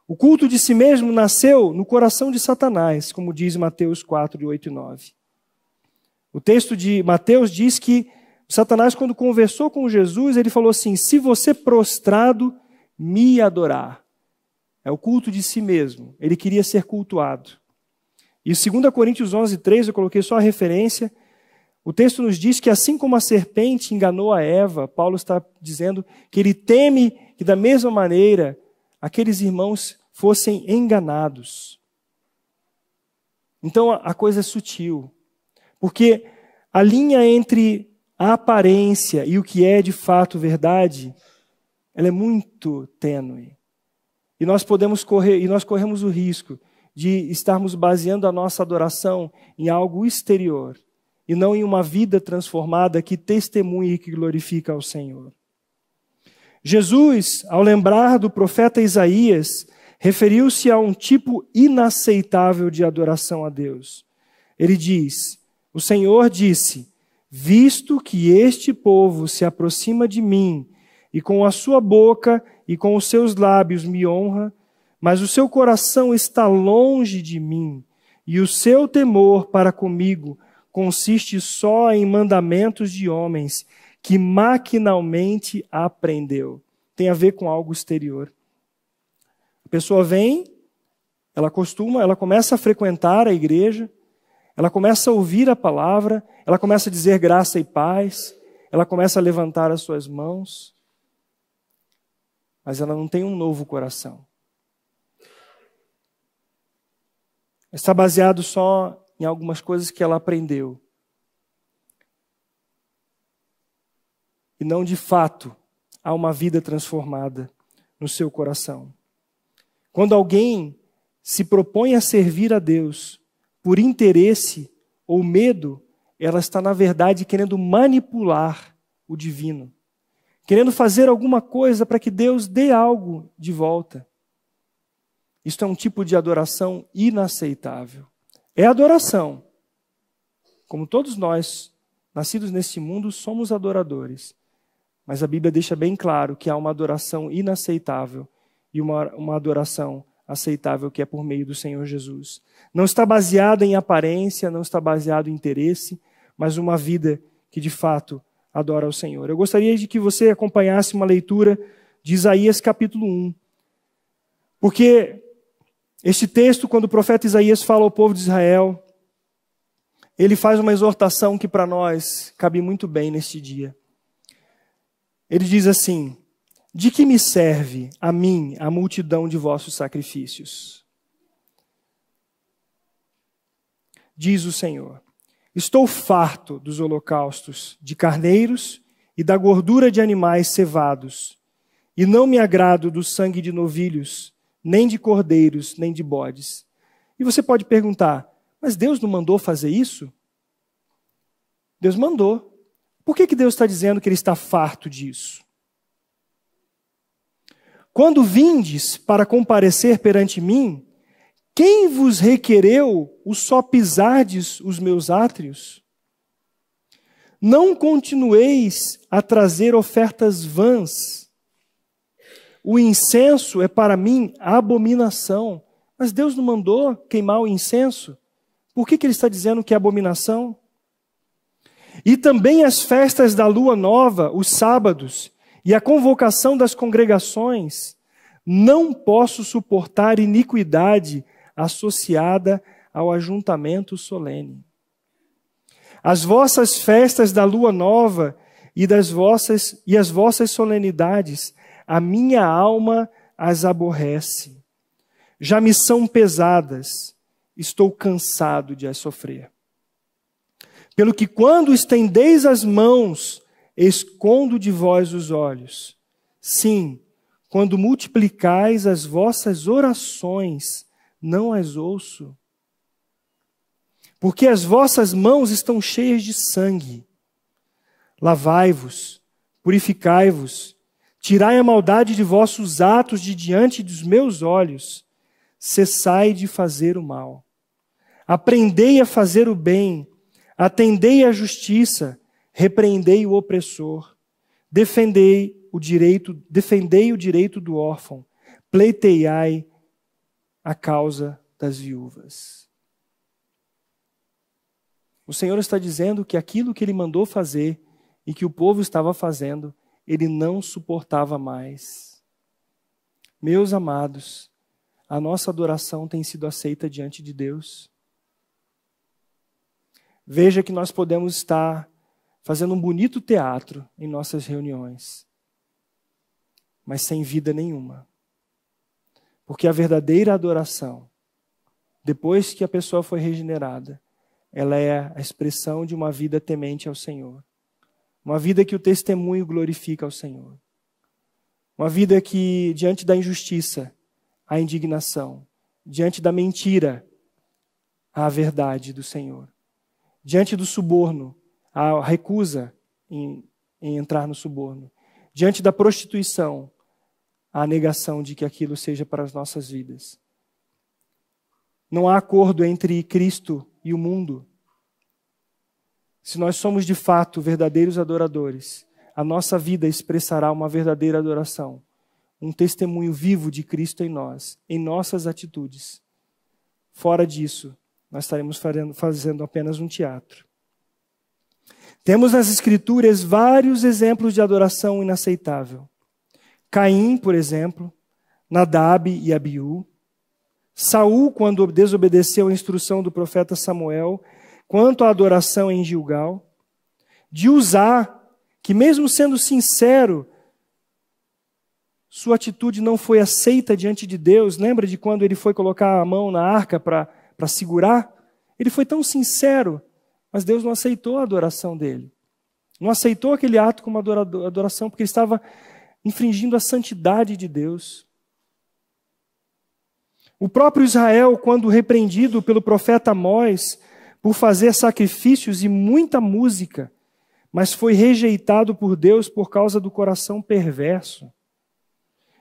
O culto de si mesmo nasceu no coração de Satanás, como diz Mateus 4, 8 e 9. O texto de Mateus diz que Satanás, quando conversou com Jesus, ele falou assim: Se você prostrado me adorar, é o culto de si mesmo. Ele queria ser cultuado. E 2 Coríntios 11, 3, eu coloquei só a referência. O texto nos diz que assim como a serpente enganou a Eva, Paulo está dizendo que ele teme que da mesma maneira aqueles irmãos fossem enganados. Então a coisa é sutil, porque a linha entre a aparência e o que é de fato verdade, ela é muito tênue. E nós podemos correr, e nós corremos o risco de estarmos baseando a nossa adoração em algo exterior e não em uma vida transformada que testemunha e que glorifica ao Senhor. Jesus, ao lembrar do profeta Isaías, referiu-se a um tipo inaceitável de adoração a Deus. Ele diz: O Senhor disse: Visto que este povo se aproxima de mim e com a sua boca e com os seus lábios me honra, mas o seu coração está longe de mim, e o seu temor para comigo consiste só em mandamentos de homens que maquinalmente aprendeu. Tem a ver com algo exterior. A pessoa vem, ela costuma, ela começa a frequentar a igreja, ela começa a ouvir a palavra, ela começa a dizer graça e paz, ela começa a levantar as suas mãos, mas ela não tem um novo coração. Está baseado só em algumas coisas que ela aprendeu. E não de fato há uma vida transformada no seu coração. Quando alguém se propõe a servir a Deus por interesse ou medo, ela está, na verdade, querendo manipular o divino querendo fazer alguma coisa para que Deus dê algo de volta. Isto é um tipo de adoração inaceitável. É adoração. Como todos nós, nascidos neste mundo, somos adoradores. Mas a Bíblia deixa bem claro que há uma adoração inaceitável e uma, uma adoração aceitável que é por meio do Senhor Jesus. Não está baseada em aparência, não está baseado em interesse, mas uma vida que de fato adora ao Senhor. Eu gostaria de que você acompanhasse uma leitura de Isaías capítulo 1. Porque este texto, quando o profeta Isaías fala ao povo de Israel, ele faz uma exortação que para nós cabe muito bem neste dia. Ele diz assim: De que me serve a mim a multidão de vossos sacrifícios? Diz o Senhor. Estou farto dos holocaustos de carneiros e da gordura de animais cevados, e não me agrado do sangue de novilhos, nem de cordeiros, nem de bodes. E você pode perguntar: mas Deus não mandou fazer isso? Deus mandou. Por que, que Deus está dizendo que ele está farto disso? Quando vindes para comparecer perante mim, quem vos requereu o só pisardes os meus átrios? Não continueis a trazer ofertas vãs. O incenso é para mim abominação. Mas Deus não mandou queimar o incenso? Por que, que ele está dizendo que é abominação? E também as festas da lua nova, os sábados, e a convocação das congregações. Não posso suportar iniquidade associada ao ajuntamento solene. As vossas festas da lua nova e das vossas e as vossas solenidades, a minha alma as aborrece. Já me são pesadas, estou cansado de as sofrer. Pelo que quando estendeis as mãos, escondo de vós os olhos. Sim, quando multiplicais as vossas orações, não as ouço. Porque as vossas mãos estão cheias de sangue. Lavai-vos, purificai-vos, tirai a maldade de vossos atos de diante dos meus olhos, cessai de fazer o mal. Aprendei a fazer o bem, atendei à justiça, repreendei o opressor, defendei o direito, defendei o direito do órfão, pleiteiai a causa das viúvas. O Senhor está dizendo que aquilo que ele mandou fazer e que o povo estava fazendo, ele não suportava mais. Meus amados, a nossa adoração tem sido aceita diante de Deus. Veja que nós podemos estar fazendo um bonito teatro em nossas reuniões, mas sem vida nenhuma. Porque a verdadeira adoração, depois que a pessoa foi regenerada, ela é a expressão de uma vida temente ao Senhor. Uma vida que o testemunho glorifica ao Senhor. Uma vida que, diante da injustiça, a indignação, diante da mentira, a verdade do Senhor. Diante do suborno, a recusa em, em entrar no suborno. Diante da prostituição, a negação de que aquilo seja para as nossas vidas. Não há acordo entre Cristo e o mundo. Se nós somos de fato verdadeiros adoradores, a nossa vida expressará uma verdadeira adoração, um testemunho vivo de Cristo em nós, em nossas atitudes. Fora disso, nós estaremos fazendo apenas um teatro. Temos nas Escrituras vários exemplos de adoração inaceitável. Caim, por exemplo, Nadab e Abiú, Saul quando desobedeceu a instrução do profeta Samuel quanto à adoração em Gilgal, de usar, que mesmo sendo sincero, sua atitude não foi aceita diante de Deus. Lembra de quando ele foi colocar a mão na arca para segurar? Ele foi tão sincero, mas Deus não aceitou a adoração dele. Não aceitou aquele ato como adoração, porque ele estava infringindo a santidade de Deus. O próprio Israel, quando repreendido pelo profeta Amós por fazer sacrifícios e muita música, mas foi rejeitado por Deus por causa do coração perverso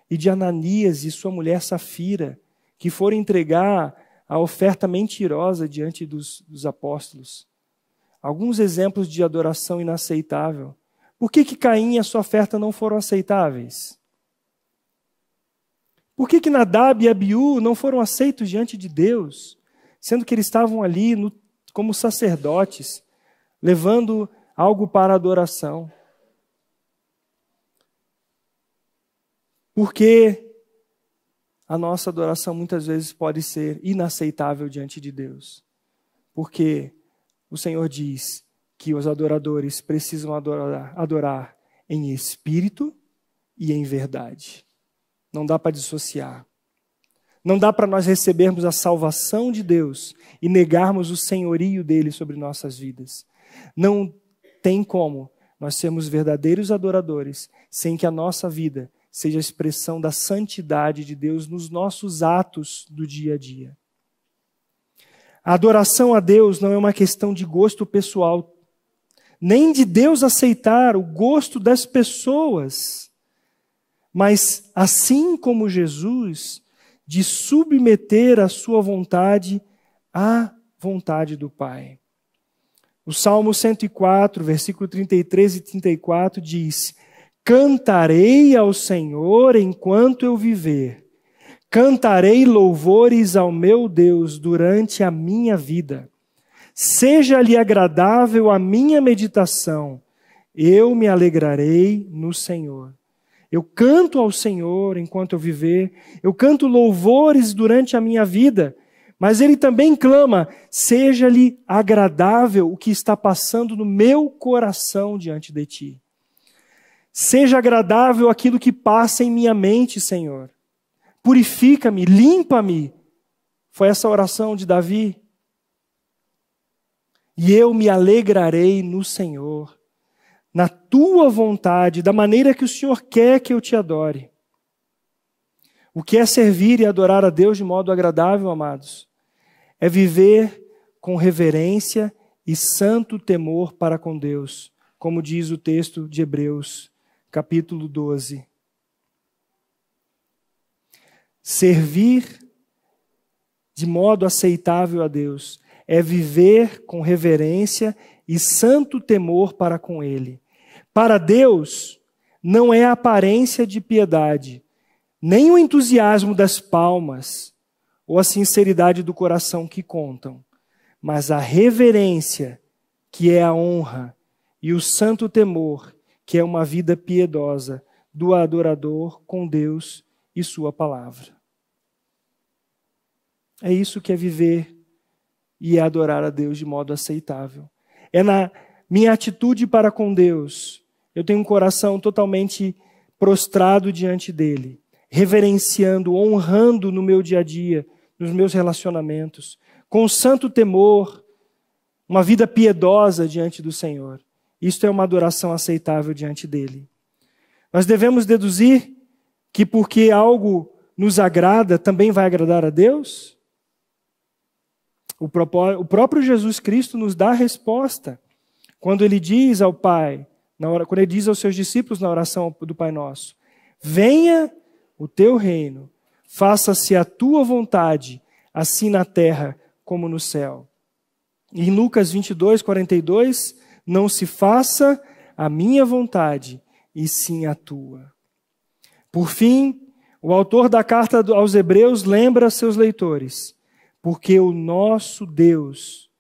e de Ananias e sua mulher Safira, que foram entregar a oferta mentirosa diante dos, dos apóstolos. Alguns exemplos de adoração inaceitável por que, que Caim e a sua oferta não foram aceitáveis? Por que, que Nadab e Abiú não foram aceitos diante de Deus, sendo que eles estavam ali no, como sacerdotes, levando algo para adoração? Porque a nossa adoração muitas vezes pode ser inaceitável diante de Deus. Porque o Senhor diz: que os adoradores precisam adorar, adorar em espírito e em verdade. Não dá para dissociar. Não dá para nós recebermos a salvação de Deus e negarmos o senhorio dele sobre nossas vidas. Não tem como nós sermos verdadeiros adoradores sem que a nossa vida seja a expressão da santidade de Deus nos nossos atos do dia a dia. A adoração a Deus não é uma questão de gosto pessoal nem de Deus aceitar o gosto das pessoas, mas assim como Jesus, de submeter a sua vontade à vontade do Pai. O Salmo 104, versículo 33 e 34 diz: Cantarei ao Senhor enquanto eu viver. Cantarei louvores ao meu Deus durante a minha vida. Seja-lhe agradável a minha meditação, eu me alegrarei no Senhor. Eu canto ao Senhor enquanto eu viver, eu canto louvores durante a minha vida, mas ele também clama: seja-lhe agradável o que está passando no meu coração diante de ti. Seja agradável aquilo que passa em minha mente, Senhor. Purifica-me, limpa-me. Foi essa oração de Davi e eu me alegrarei no Senhor, na tua vontade, da maneira que o Senhor quer que eu te adore. O que é servir e adorar a Deus de modo agradável, amados, é viver com reverência e santo temor para com Deus, como diz o texto de Hebreus, capítulo 12. Servir de modo aceitável a Deus é viver com reverência e santo temor para com Ele. Para Deus, não é a aparência de piedade, nem o entusiasmo das palmas ou a sinceridade do coração que contam, mas a reverência, que é a honra, e o santo temor, que é uma vida piedosa do adorador com Deus e Sua palavra. É isso que é viver e adorar a Deus de modo aceitável. É na minha atitude para com Deus. Eu tenho um coração totalmente prostrado diante dele, reverenciando, honrando no meu dia a dia, nos meus relacionamentos, com santo temor, uma vida piedosa diante do Senhor. Isto é uma adoração aceitável diante dele. Nós devemos deduzir que porque algo nos agrada, também vai agradar a Deus? O, o próprio Jesus Cristo nos dá a resposta quando ele diz ao Pai, hora, quando ele diz aos seus discípulos na oração do Pai Nosso: Venha o teu reino, faça-se a tua vontade, assim na terra como no céu. E em Lucas 22, 42, não se faça a minha vontade, e sim a tua. Por fim, o autor da carta aos Hebreus lembra a seus leitores porque o nosso Deus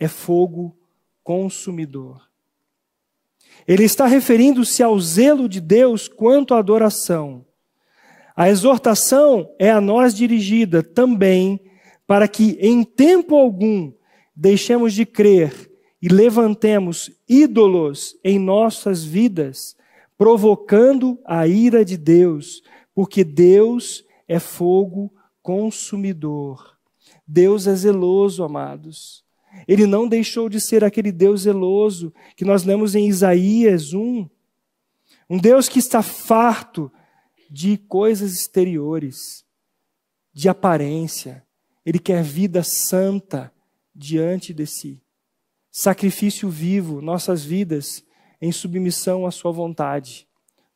é fogo consumidor. Ele está referindo-se ao zelo de Deus quanto à adoração. A exortação é a nós dirigida também para que, em tempo algum, deixemos de crer e levantemos ídolos em nossas vidas, provocando a ira de Deus, porque Deus é fogo consumidor. Deus é zeloso, amados. Ele não deixou de ser aquele Deus zeloso que nós lemos em Isaías 1. Um Deus que está farto de coisas exteriores, de aparência. Ele quer vida santa diante de si. Sacrifício vivo, nossas vidas em submissão à Sua vontade,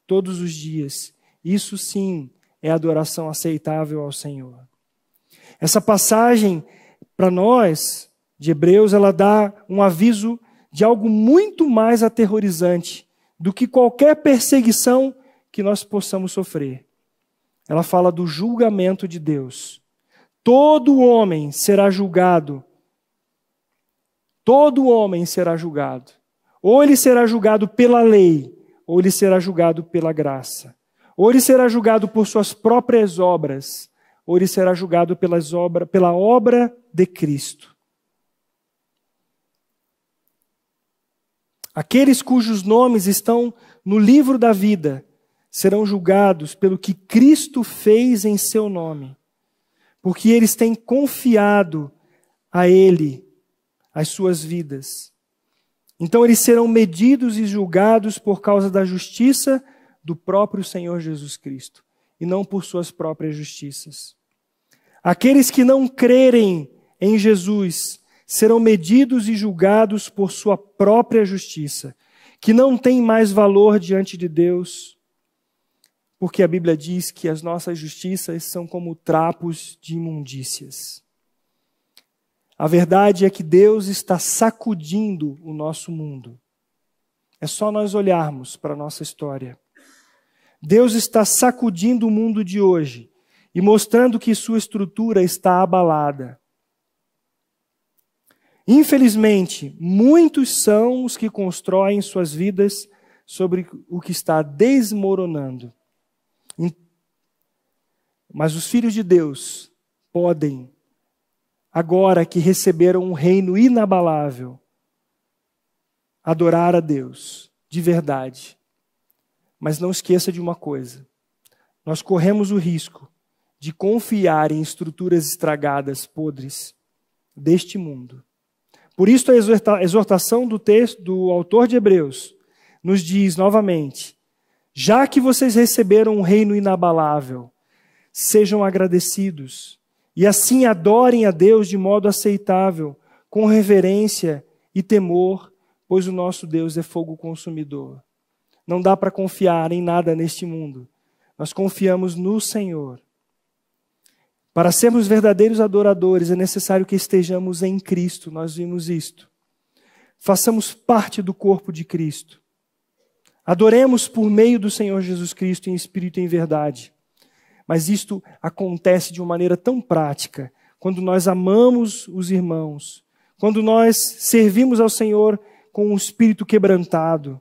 todos os dias. Isso sim é adoração aceitável ao Senhor. Essa passagem para nós de Hebreus, ela dá um aviso de algo muito mais aterrorizante do que qualquer perseguição que nós possamos sofrer. Ela fala do julgamento de Deus. Todo homem será julgado. Todo homem será julgado. Ou ele será julgado pela lei, ou ele será julgado pela graça. Ou ele será julgado por suas próprias obras ou ele será julgado pelas obra, pela obra de Cristo. Aqueles cujos nomes estão no livro da vida serão julgados pelo que Cristo fez em seu nome, porque eles têm confiado a Ele as suas vidas. Então eles serão medidos e julgados por causa da justiça do próprio Senhor Jesus Cristo e não por suas próprias justiças. Aqueles que não crerem em Jesus serão medidos e julgados por sua própria justiça, que não tem mais valor diante de Deus, porque a Bíblia diz que as nossas justiças são como trapos de imundícias. A verdade é que Deus está sacudindo o nosso mundo. É só nós olharmos para a nossa história Deus está sacudindo o mundo de hoje e mostrando que sua estrutura está abalada. Infelizmente, muitos são os que constroem suas vidas sobre o que está desmoronando. Mas os filhos de Deus podem, agora que receberam um reino inabalável, adorar a Deus de verdade mas não esqueça de uma coisa: nós corremos o risco de confiar em estruturas estragadas, podres, deste mundo. Por isso, a exortação do texto do autor de Hebreus nos diz novamente: já que vocês receberam um reino inabalável, sejam agradecidos e assim adorem a Deus de modo aceitável, com reverência e temor, pois o nosso Deus é fogo consumidor. Não dá para confiar em nada neste mundo. Nós confiamos no Senhor. Para sermos verdadeiros adoradores, é necessário que estejamos em Cristo. Nós vimos isto. Façamos parte do corpo de Cristo. Adoremos por meio do Senhor Jesus Cristo em espírito e em verdade. Mas isto acontece de uma maneira tão prática, quando nós amamos os irmãos, quando nós servimos ao Senhor com um espírito quebrantado,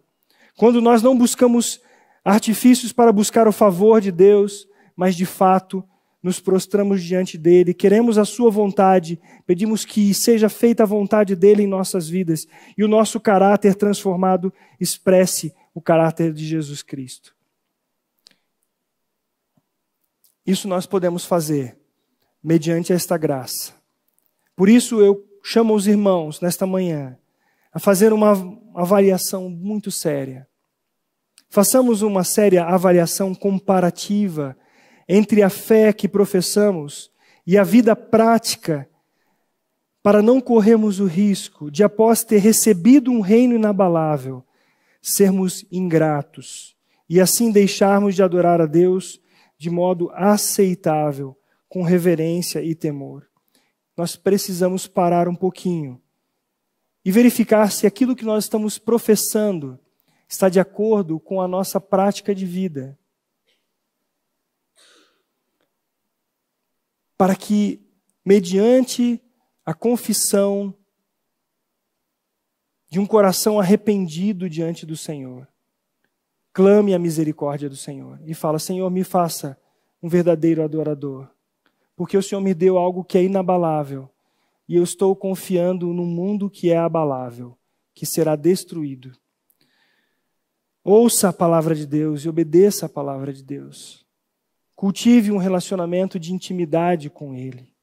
quando nós não buscamos artifícios para buscar o favor de Deus, mas de fato nos prostramos diante dele, queremos a sua vontade, pedimos que seja feita a vontade dele em nossas vidas e o nosso caráter transformado expresse o caráter de Jesus Cristo. Isso nós podemos fazer mediante esta graça. Por isso eu chamo os irmãos nesta manhã a fazer uma avaliação muito séria. Façamos uma séria avaliação comparativa entre a fé que professamos e a vida prática, para não corrermos o risco de, após ter recebido um reino inabalável, sermos ingratos e assim deixarmos de adorar a Deus de modo aceitável, com reverência e temor. Nós precisamos parar um pouquinho e verificar se aquilo que nós estamos professando está de acordo com a nossa prática de vida. Para que, mediante a confissão de um coração arrependido diante do Senhor, clame a misericórdia do Senhor e fala: Senhor, me faça um verdadeiro adorador, porque o Senhor me deu algo que é inabalável, e eu estou confiando no mundo que é abalável, que será destruído. Ouça a palavra de Deus e obedeça a palavra de Deus. Cultive um relacionamento de intimidade com Ele.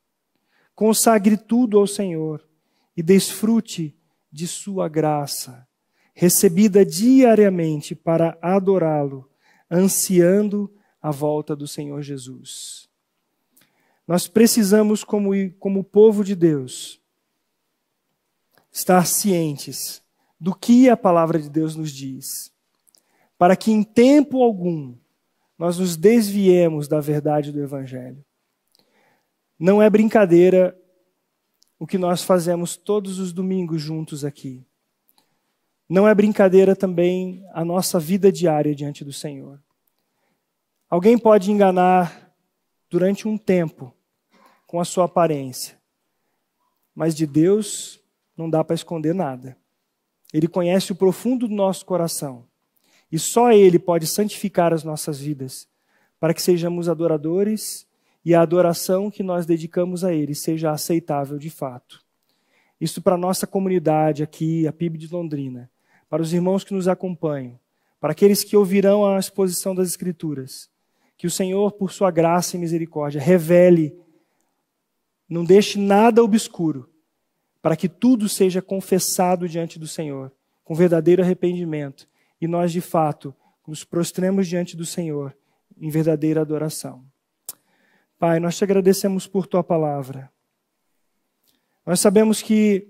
Consagre tudo ao Senhor e desfrute de Sua graça, recebida diariamente para adorá-lo, ansiando a volta do Senhor Jesus. Nós precisamos, como, como povo de Deus, estar cientes do que a palavra de Deus nos diz, para que em tempo algum nós nos desviemos da verdade do Evangelho. Não é brincadeira o que nós fazemos todos os domingos juntos aqui. Não é brincadeira também a nossa vida diária diante do Senhor. Alguém pode enganar durante um tempo com a sua aparência. Mas de Deus não dá para esconder nada. Ele conhece o profundo do nosso coração. E só Ele pode santificar as nossas vidas, para que sejamos adoradores e a adoração que nós dedicamos a Ele seja aceitável de fato. Isso para a nossa comunidade aqui, a PIB de Londrina, para os irmãos que nos acompanham, para aqueles que ouvirão a exposição das Escrituras que o Senhor, por sua graça e misericórdia, revele, não deixe nada obscuro, para que tudo seja confessado diante do Senhor, com verdadeiro arrependimento, e nós, de fato, nos prostremos diante do Senhor em verdadeira adoração. Pai, nós te agradecemos por tua palavra. Nós sabemos que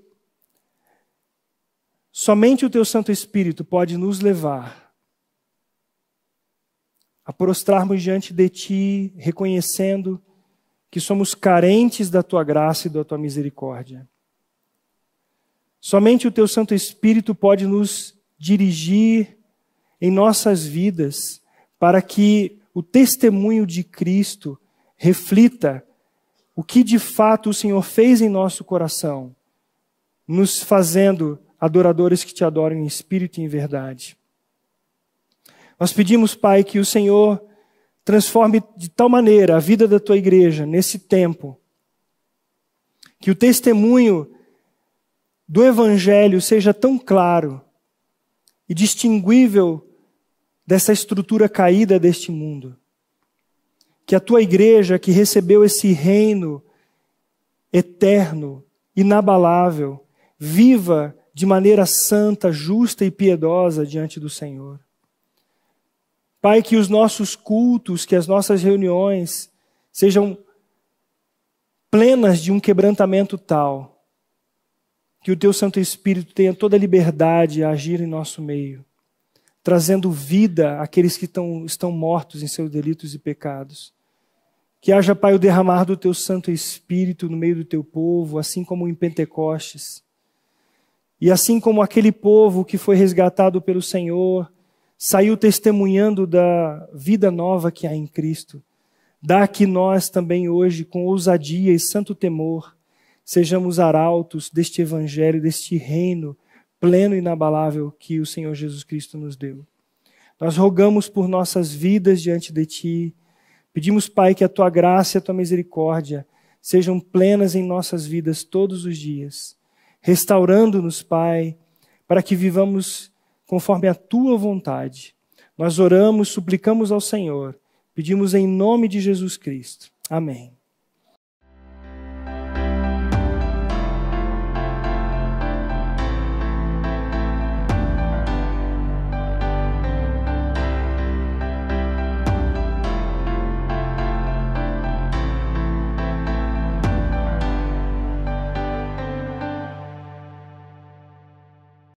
somente o teu Santo Espírito pode nos levar a prostrarmos diante de Ti, reconhecendo que somos carentes da Tua graça e da Tua misericórdia. Somente o Teu Santo Espírito pode nos dirigir em nossas vidas para que o testemunho de Cristo reflita o que de fato o Senhor fez em nosso coração, nos fazendo adoradores que te adoram em espírito e em verdade. Nós pedimos, Pai, que o Senhor transforme de tal maneira a vida da tua igreja nesse tempo, que o testemunho do Evangelho seja tão claro e distinguível dessa estrutura caída deste mundo. Que a tua igreja, que recebeu esse reino eterno, inabalável, viva de maneira santa, justa e piedosa diante do Senhor. Pai, que os nossos cultos, que as nossas reuniões sejam plenas de um quebrantamento tal, que o Teu Santo Espírito tenha toda a liberdade a agir em nosso meio, trazendo vida àqueles que tão, estão mortos em seus delitos e pecados. Que haja, Pai, o derramar do Teu Santo Espírito no meio do Teu povo, assim como em Pentecostes. E assim como aquele povo que foi resgatado pelo Senhor saiu testemunhando da vida nova que há em Cristo. Dá que nós também hoje, com ousadia e santo temor, sejamos arautos deste evangelho, deste reino pleno e inabalável que o Senhor Jesus Cristo nos deu. Nós rogamos por nossas vidas diante de Ti, pedimos, Pai, que a Tua graça e a Tua misericórdia sejam plenas em nossas vidas todos os dias, restaurando-nos, Pai, para que vivamos conforme a tua vontade. Nós oramos, suplicamos ao Senhor, pedimos em nome de Jesus Cristo. Amém.